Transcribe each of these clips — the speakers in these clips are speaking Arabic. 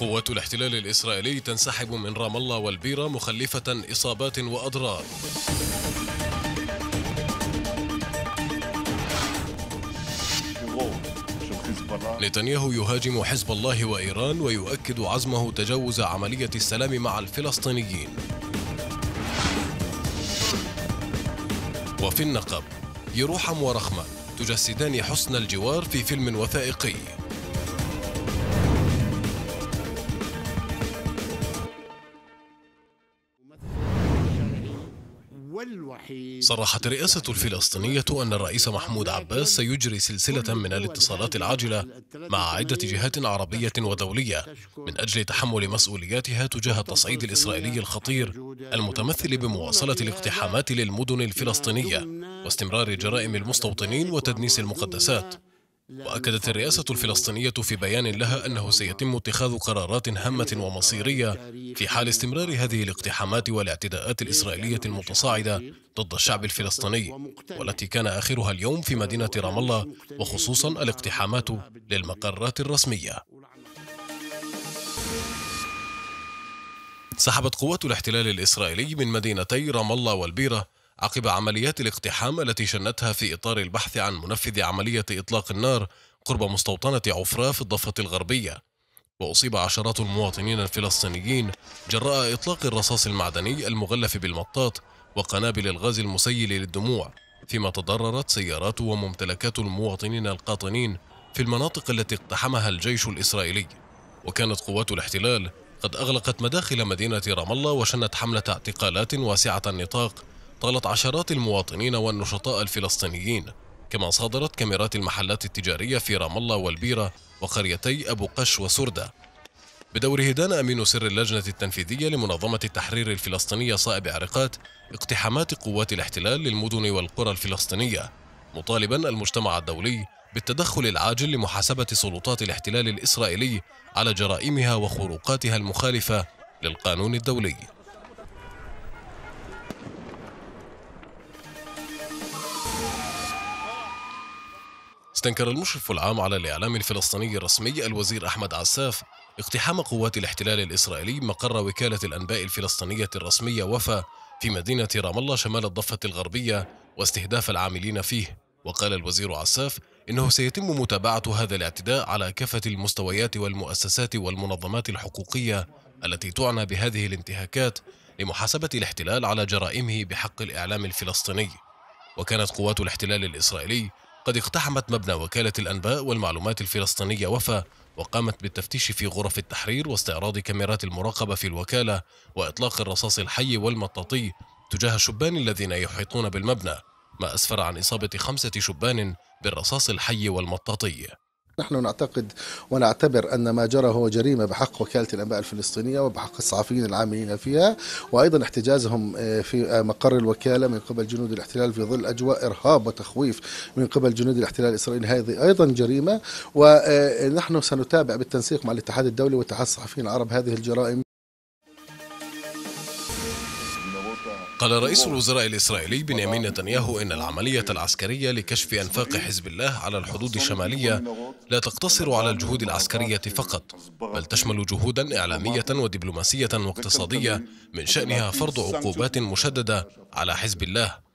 قوات الاحتلال الإسرائيلي تنسحب من رام الله والبيرة مخلفة إصابات وأضرار نتنياهو يهاجم حزب الله وإيران ويؤكد عزمه تجاوز عملية السلام مع الفلسطينيين وفي النقب يروحم ورخمان تجسدان حسن الجوار في فيلم وثائقي صرحت الرئاسة الفلسطينية أن الرئيس محمود عباس سيجري سلسلة من الاتصالات العاجلة مع عدة جهات عربية ودولية من أجل تحمل مسؤولياتها تجاه التصعيد الإسرائيلي الخطير المتمثل بمواصلة الاقتحامات للمدن الفلسطينية واستمرار جرائم المستوطنين وتدنيس المقدسات وأكدت الرئاسة الفلسطينية في بيان لها أنه سيتم اتخاذ قرارات هامة ومصيرية في حال استمرار هذه الاقتحامات والاعتداءات الإسرائيلية المتصاعدة ضد الشعب الفلسطيني والتي كان آخرها اليوم في مدينة رام الله وخصوصا الاقتحامات للمقرات الرسمية سحبت قوات الاحتلال الإسرائيلي من مدينتي رام الله والبيرة عقب عمليات الاقتحام التي شنتها في إطار البحث عن منفذ عملية إطلاق النار قرب مستوطنة عفرا في الضفة الغربية وأصيب عشرات المواطنين الفلسطينيين جراء إطلاق الرصاص المعدني المغلف بالمطاط وقنابل الغاز المسيل للدموع فيما تضررت سيارات وممتلكات المواطنين القاطنين في المناطق التي اقتحمها الجيش الإسرائيلي وكانت قوات الاحتلال قد أغلقت مداخل مدينة رام الله وشنت حملة اعتقالات واسعة النطاق طالت عشرات المواطنين والنشطاء الفلسطينيين كما صادرت كاميرات المحلات التجارية في رام الله والبيرة وقريتي أبو قش وسردة بدور هدان أمين سر اللجنة التنفيذية لمنظمة التحرير الفلسطينية صائب عرقات اقتحامات قوات الاحتلال للمدن والقرى الفلسطينية مطالبا المجتمع الدولي بالتدخل العاجل لمحاسبة سلطات الاحتلال الإسرائيلي على جرائمها وخروقاتها المخالفة للقانون الدولي استنكر المشرف العام على الإعلام الفلسطيني الرسمي الوزير أحمد عساف اقتحام قوات الاحتلال الإسرائيلي مقر وكالة الأنباء الفلسطينية الرسمية وفا في مدينة رام الله شمال الضفة الغربية واستهداف العاملين فيه وقال الوزير عساف إنه سيتم متابعة هذا الاعتداء على كافة المستويات والمؤسسات والمنظمات الحقوقية التي تعنى بهذه الانتهاكات لمحاسبة الاحتلال على جرائمه بحق الإعلام الفلسطيني وكانت قوات الاحتلال الإسرائيلي قد اقتحمت مبنى وكالة الأنباء والمعلومات الفلسطينية وفا وقامت بالتفتيش في غرف التحرير واستعراض كاميرات المراقبة في الوكالة وإطلاق الرصاص الحي والمطاطي تجاه الشبان الذين يحيطون بالمبنى ما أسفر عن إصابة خمسة شبان بالرصاص الحي والمطاطي نحن نعتقد ونعتبر أن ما جرى هو جريمة بحق وكالة الأنباء الفلسطينية وبحق الصحفيين العاملين فيها وأيضا احتجازهم آه، في آه، مقر الوكالة من قبل جنود الاحتلال في ظل أجواء إرهاب وتخويف من قبل جنود الاحتلال الإسرائيلي هذه أيضا جريمة ونحن آه، سنتابع بالتنسيق مع الاتحاد الدولي واتحاد الصحفيين العرب هذه الجرائم قال رئيس الوزراء الإسرائيلي بنيامين نتنياهو إن العملية العسكرية لكشف أنفاق حزب الله على الحدود الشمالية لا تقتصر على الجهود العسكرية فقط بل تشمل جهودا إعلامية ودبلوماسية واقتصادية من شأنها فرض عقوبات مشددة على حزب الله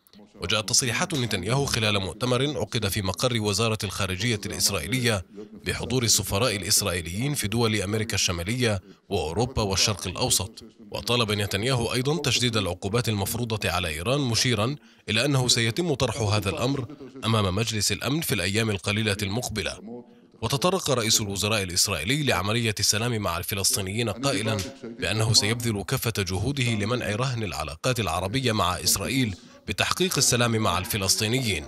وجاءت تصريحات نتنياهو خلال مؤتمر عقد في مقر وزارة الخارجية الإسرائيلية بحضور السفراء الإسرائيليين في دول أمريكا الشمالية وأوروبا والشرق الأوسط وطلب نتنياهو أيضا تشديد العقوبات المفروضة على إيران مشيرا إلى أنه سيتم طرح هذا الأمر أمام مجلس الأمن في الأيام القليلة المقبلة وتطرق رئيس الوزراء الإسرائيلي لعملية السلام مع الفلسطينيين قائلا بأنه سيبذل كافة جهوده لمنع رهن العلاقات العربية مع إسرائيل بتحقيق السلام مع الفلسطينيين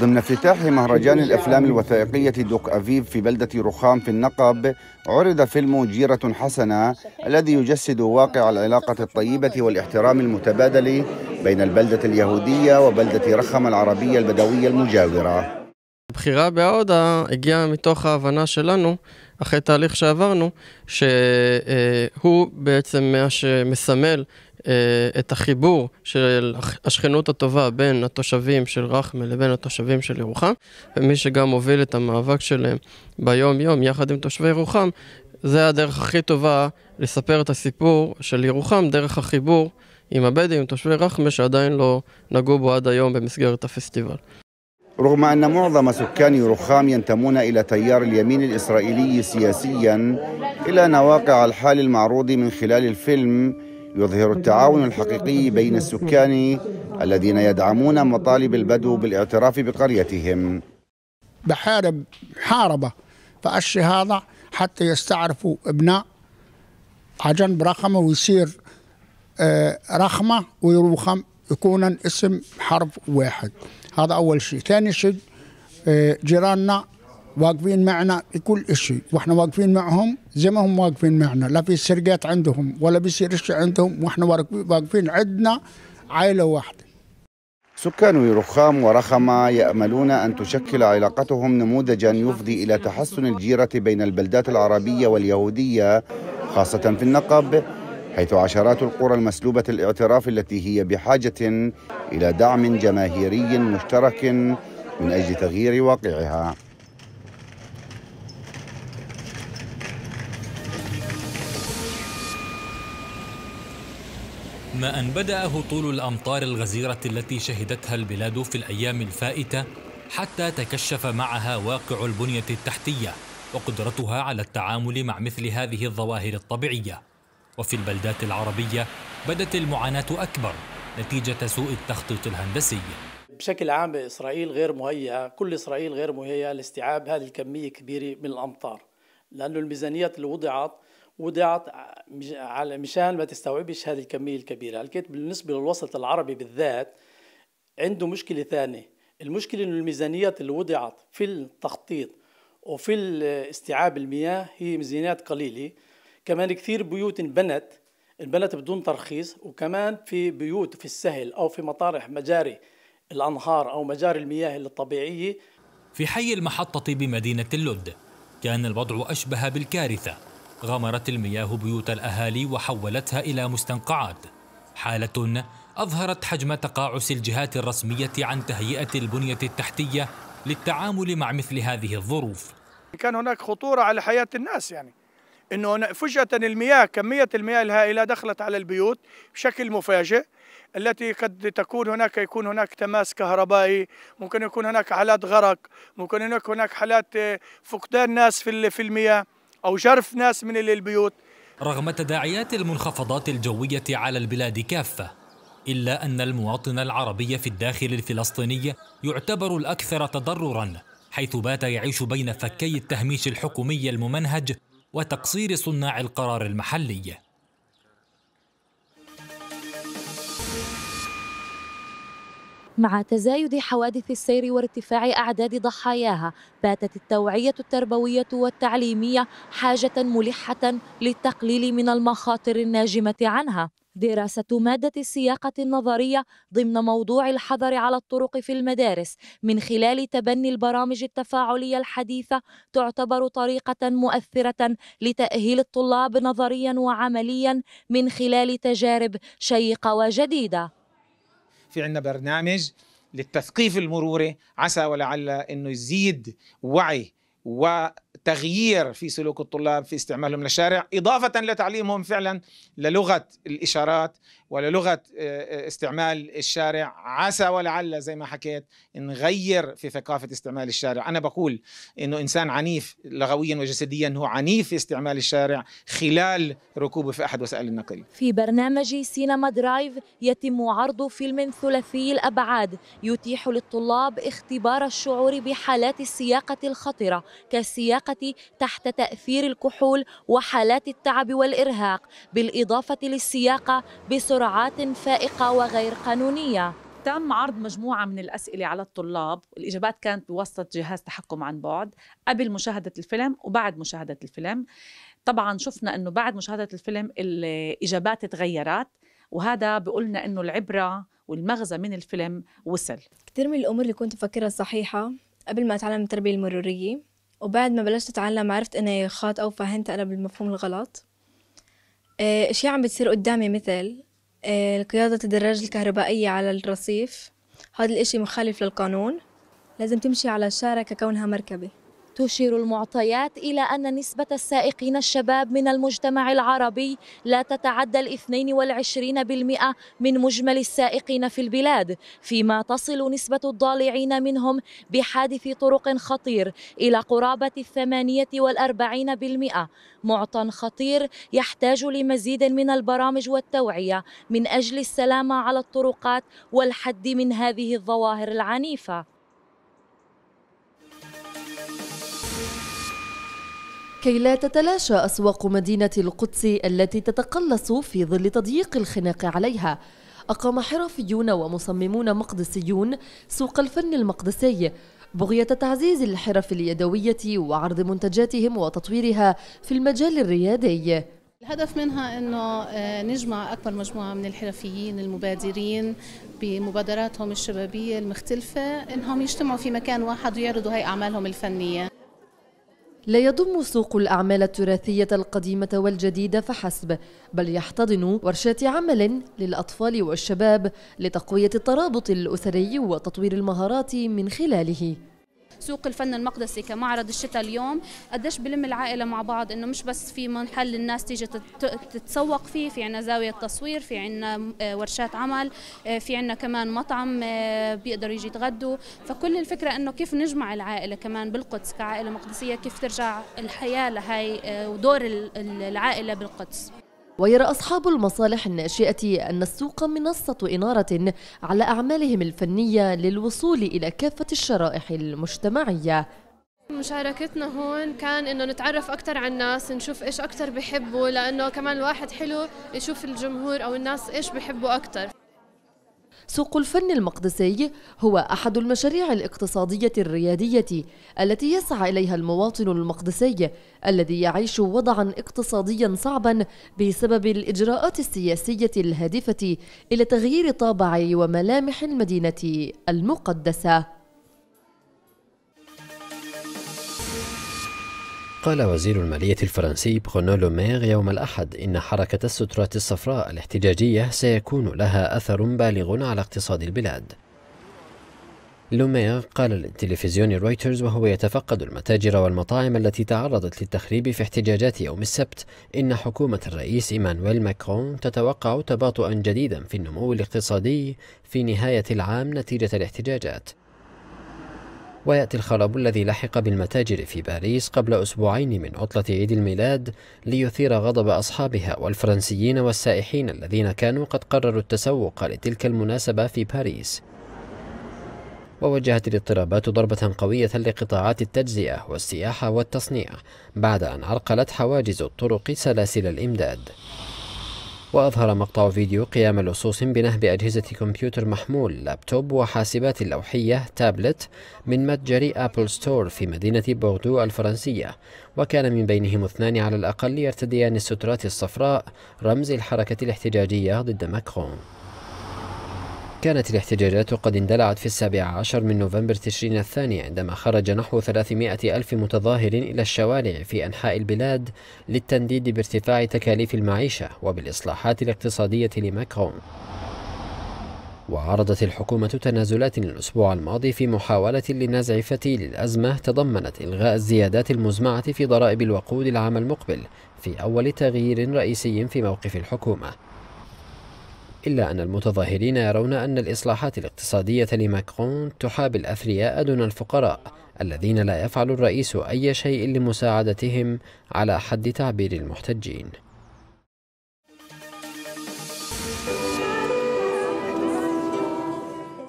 ضمن افتتاح مهرجان الأفلام الوثائقية دوك أفيف في بلدة رخام في النقب عرض فيلم جيرة حسنة الذي يجسد واقع العلاقة الطيبة والاحترام المتبادل بين البلدة اليهودية وبلدة رخم العربية البدوية المجاورة הבחירה בעודה הגיעה מתוך ההבנה שלנו, אחרי תהליך שעברנו, שהוא בעצם מה שמסמל אה, את החיבור של השכנות הטובה בין התושבים של רחמה לבין התושבים של ירוחם, ומי שגם הוביל את המאבק שלהם ביום-יום יחד עם תושבי ירוחם, זה הדרך הכי טובה לספר את הסיפור של ירוחם דרך החיבור עם הבדואים, תושבי רחמה, שעדיין לא נגעו בו עד היום במסגרת הפסטיבל. رغم أن معظم سكان رخام ينتمون إلى تيار اليمين الإسرائيلي سياسيا إلى نواقع الحال المعروض من خلال الفيلم يظهر التعاون الحقيقي بين السكان الذين يدعمون مطالب البدو بالاعتراف بقريتهم بحارب محاربة فأشي هذا حتى يستعرفوا ابناء عجن برخمة ويصير آه، رخمة ويروخم يكون اسم حرف واحد هذا أول شيء ثاني شيء آه، جيراننا واقفين معنا بكل شيء واحنا واقفين معهم زي ما هم واقفين معنا لا في سرقات عندهم ولا بيصير شيء عندهم واحنا واقفين عندنا عائله واحده سكان رخام ورخمة يأملون أن تشكل علاقتهم نموذجا يفضي إلى تحسن الجيرة بين البلدات العربية واليهودية خاصة في النقب حيث عشرات القرى المسلوبة الاعتراف التي هي بحاجة إلى دعم جماهيري مشترك من أجل تغيير واقعها ما أن بدأ هطول الأمطار الغزيرة التي شهدتها البلاد في الأيام الفائتة حتى تكشف معها واقع البنية التحتية وقدرتها على التعامل مع مثل هذه الظواهر الطبيعية وفي البلدات العربية بدت المعاناة أكبر نتيجة سوء التخطيط الهندسي بشكل عام إسرائيل غير مهيئة كل إسرائيل غير مهيئة لاستيعاب هذه الكمية الكبيرة من الأمطار لأن الميزانيات اللي وضعت وضعت على مشان ما تستوعبش هذه الكميه الكبيره لقيت بالنسبه للوسط العربي بالذات عنده مشكله ثانيه المشكله انه الميزانيات اللي وضعت في التخطيط وفي استيعاب المياه هي ميزانيات قليله كمان كثير بيوت انبنت انبنت بدون ترخيص وكمان في بيوت في السهل او في مطارح مجاري الانهار او مجاري المياه الطبيعيه في حي المحطه بمدينه اللد كان الوضع اشبه بالكارثه غمرت المياه بيوت الأهالي وحولتها إلى مستنقعات حالة أظهرت حجم تقاعس الجهات الرسمية عن تهيئة البنية التحتية للتعامل مع مثل هذه الظروف كان هناك خطورة على حياة الناس يعني انه فجأة المياه كمية المياه الهائلة دخلت على البيوت بشكل مفاجئ التي قد تكون هناك يكون هناك تماس كهربائي ممكن يكون هناك حالات غرق ممكن هناك هناك حالات آه، فقدان ناس في في المياه أو جرف ناس من البيوت رغم تداعيات المنخفضات الجوية على البلاد كافة إلا أن المواطن العربي في الداخل الفلسطيني يعتبر الأكثر تضرراً حيث بات يعيش بين فكي التهميش الحكومي الممنهج وتقصير صناع القرار المحلي مع تزايد حوادث السير وارتفاع أعداد ضحاياها باتت التوعية التربوية والتعليمية حاجة ملحة للتقليل من المخاطر الناجمة عنها دراسة مادة السياقة النظرية ضمن موضوع الحظر على الطرق في المدارس من خلال تبني البرامج التفاعلية الحديثة تعتبر طريقة مؤثرة لتأهيل الطلاب نظريا وعمليا من خلال تجارب شيقة وجديدة في عندنا برنامج للتثقيف المروري عسى ولعل انه يزيد وعي و تغيير في سلوك الطلاب في استعمالهم للشارع إضافة لتعليمهم فعلا للغة الإشارات وللغة آه، آه، استعمال الشارع عسى ولعل زي ما حكيت نغير في ثقافة استعمال الشارع أنا بقول أنه إنسان عنيف لغويا وجسديا هو عنيف في استعمال الشارع خلال ركوبه في أحد وسائل النقل في برنامج سينما درايف يتم عرض فيلم ثلاثي الأبعاد يتيح للطلاب اختبار الشعور بحالات السياقة الخطرة كسياقة تحت تأثير الكحول وحالات التعب والإرهاق بالإضافة للسياقة بسرعات فائقة وغير قانونية تم عرض مجموعة من الأسئلة على الطلاب الإجابات كانت بواسطة جهاز تحكم عن بعد قبل مشاهدة الفيلم وبعد مشاهدة الفيلم طبعا شفنا أنه بعد مشاهدة الفيلم الإجابات تغيرت وهذا بقولنا أنه العبرة والمغزى من الفيلم وصل كثير من الأمور اللي كنت أفكرها صحيحة قبل ما أتعلم التربية المرورية وبعد ما بلشت أتعلم عرفت إني خاطئة وفهمت أنا بالمفهوم الغلط آه، أشياء عم بتصير قدامي مثل آه، قيادة الدراجة الكهربائية على الرصيف هذا الإشي مخالف للقانون لازم تمشي على الشارع ككونها مركبة تشير المعطيات إلى أن نسبة السائقين الشباب من المجتمع العربي لا تتعدى الاثنين والعشرين بالمئة من مجمل السائقين في البلاد فيما تصل نسبة الضالعين منهم بحادث طرق خطير إلى قرابة الثمانية والأربعين بالمئة معطى خطير يحتاج لمزيد من البرامج والتوعية من أجل السلامة على الطرقات والحد من هذه الظواهر العنيفة كي لا تتلاشى أسواق مدينة القدس التي تتقلص في ظل تضييق الخناق عليها أقام حرفيون ومصممون مقدسيون سوق الفن المقدسي بغية تعزيز الحرف اليدوية وعرض منتجاتهم وتطويرها في المجال الريادي الهدف منها انه آه، نجمع اكبر مجموعه من الحرفيين المبادرين بمبادراتهم الشبابيه المختلفه انهم يجتمعوا في مكان واحد ويعرضوا هاي اعمالهم الفنيه لا يضم سوق الأعمال التراثية القديمة والجديدة فحسب بل يحتضن ورشات عمل للأطفال والشباب لتقوية الترابط الأسري وتطوير المهارات من خلاله سوق الفن المقدسي كمعرض الشتاء اليوم قديش بلم العائله مع بعض انه مش بس في محل الناس تيجي تتسوق فيه في عنا زاويه تصوير في عنا آه، ورشات عمل آه، في عنا كمان مطعم آه، بيقدروا يجي يتغدوا فكل الفكره انه كيف نجمع العائله كمان بالقدس كعائله مقدسيه كيف ترجع الحياه لهي ودور العائله بالقدس ويرى أصحاب المصالح الناشئة أن السوق منصة إنارة على أعمالهم الفنية للوصول إلى كافة الشرائح المجتمعية مشاركتنا هون كان انه نتعرف اكثر على الناس نشوف ايش اكثر بحبوا لانه كمان الواحد حلو يشوف الجمهور او الناس ايش بحبوا اكثر سوق الفن المقدسي هو أحد المشاريع الاقتصادية الريادية التي يسعى إليها المواطن المقدسي الذي يعيش وضعا اقتصاديا صعبا بسبب الإجراءات السياسية الهادفة إلى تغيير طابع وملامح المدينة المقدسة قال وزير المالية الفرنسي برونو لومير يوم الأحد إن حركة السترات الصفراء الاحتجاجية سيكون لها أثر بالغ على اقتصاد البلاد لومير قال للتلفزيون رويترز وهو يتفقد المتاجر والمطاعم التي تعرضت للتخريب في احتجاجات يوم السبت إن حكومة الرئيس إيمانويل ماكرون تتوقع تباطؤا جديدا في النمو الاقتصادي في نهاية العام نتيجة الاحتجاجات ويأتي الخراب الذي لحق بالمتاجر في باريس قبل أسبوعين من عطلة عيد الميلاد ليثير غضب أصحابها والفرنسيين والسائحين الذين كانوا قد قرروا التسوق لتلك المناسبة في باريس ووجهت الاضطرابات ضربة قوية لقطاعات التجزئة والسياحة والتصنيع بعد أن عرقلت حواجز الطرق سلاسل الإمداد وأظهر مقطع فيديو قيام لصوص بنهب أجهزة كمبيوتر محمول لابتوب وحاسبات لوحية تابلت من متجر أبل ستور في مدينة بوردو الفرنسية وكان من بينهم اثنان على الأقل يرتديان السترات الصفراء رمز الحركة الاحتجاجية ضد ماكرون كانت الاحتجاجات قد اندلعت في السابع عشر من نوفمبر تشرين الثاني عندما خرج نحو 300 ألف متظاهر إلى الشوارع في أنحاء البلاد للتنديد بارتفاع تكاليف المعيشة وبالإصلاحات الاقتصادية لماكرون وعرضت الحكومة تنازلات الأسبوع الماضي في محاولة لنزع فتيل الأزمة تضمنت إلغاء الزيادات المزمعة في ضرائب الوقود العام المقبل في أول تغيير رئيسي في موقف الحكومة إلا أن المتظاهرين يرون أن الإصلاحات الاقتصادية لماكرون تحابي الأثرياء دون الفقراء الذين لا يفعل الرئيس أي شيء لمساعدتهم على حد تعبير المحتجين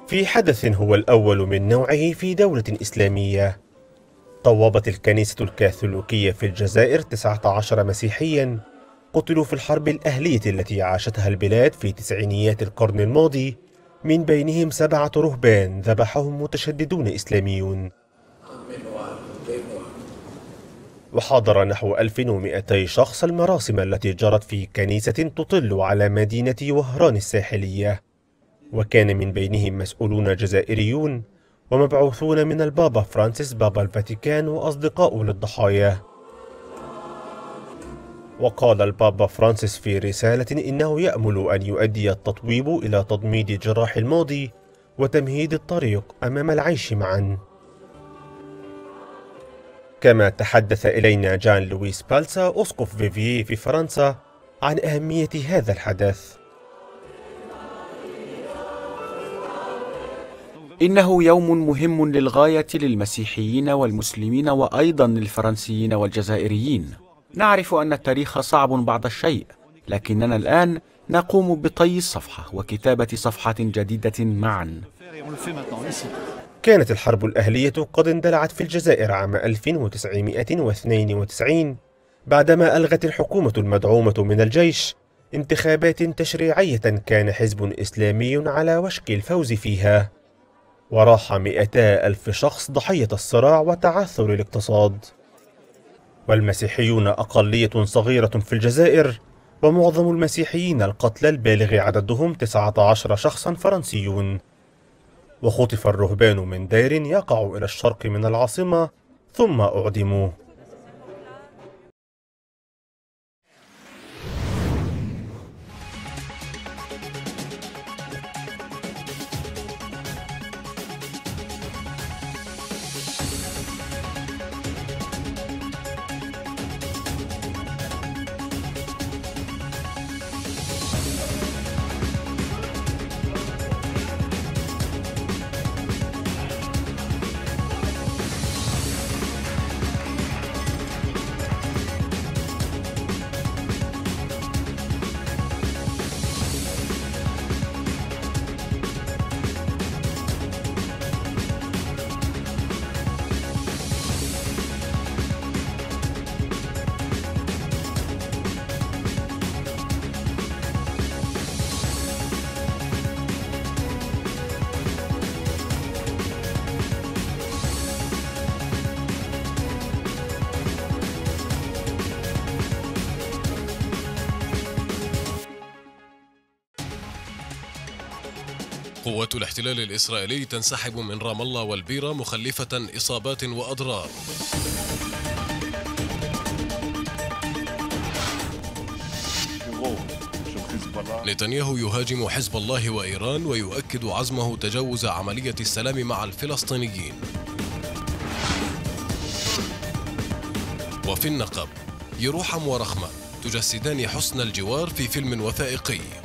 في حدث هو الأول من نوعه في دولة إسلامية طوبت الكنيسة الكاثوليكية في الجزائر 19 مسيحياً قتلوا في الحرب الأهلية التي عاشتها البلاد في تسعينيات القرن الماضي من بينهم سبعة رهبان ذبحهم متشددون إسلاميون وحاضر نحو 1200 شخص المراسم التي جرت في كنيسة تطل على مدينة وهران الساحلية وكان من بينهم مسؤولون جزائريون ومبعوثون من البابا فرانسيس بابا الفاتيكان وأصدقاء للضحايا وقال البابا فرانسيس في رسالة إنه يأمل أن يؤدي التطويب إلى تضميد جراح الماضي وتمهيد الطريق أمام العيش معا كما تحدث إلينا جان لويس بالسا أسقف فيفي في فرنسا عن أهمية هذا الحدث إنه يوم مهم للغاية للمسيحيين والمسلمين وأيضا للفرنسيين والجزائريين نعرف أن التاريخ صعب بعض الشيء لكننا الآن نقوم بطي الصفحة وكتابة صفحة جديدة معا كانت الحرب الأهلية قد اندلعت في الجزائر عام 1992 بعدما ألغت الحكومة المدعومة من الجيش انتخابات تشريعية كان حزب إسلامي على وشك الفوز فيها وراح مئتا ألف شخص ضحية الصراع وتعثر الاقتصاد والمسيحيون أقلية صغيرة في الجزائر ومعظم المسيحيين القتلى البالغ عددهم 19 شخصا فرنسيون وخطف الرهبان من دير يقع إلى الشرق من العاصمة ثم أعدموا قوات الاحتلال الإسرائيلي تنسحب من رام الله والبيرة مخلفة إصابات وأضرار نتنياهو يهاجم حزب الله وإيران ويؤكد عزمه تجاوز عملية السلام مع الفلسطينيين وفي النقب يروحم ورخمة تجسدان حسن الجوار في فيلم وثائقي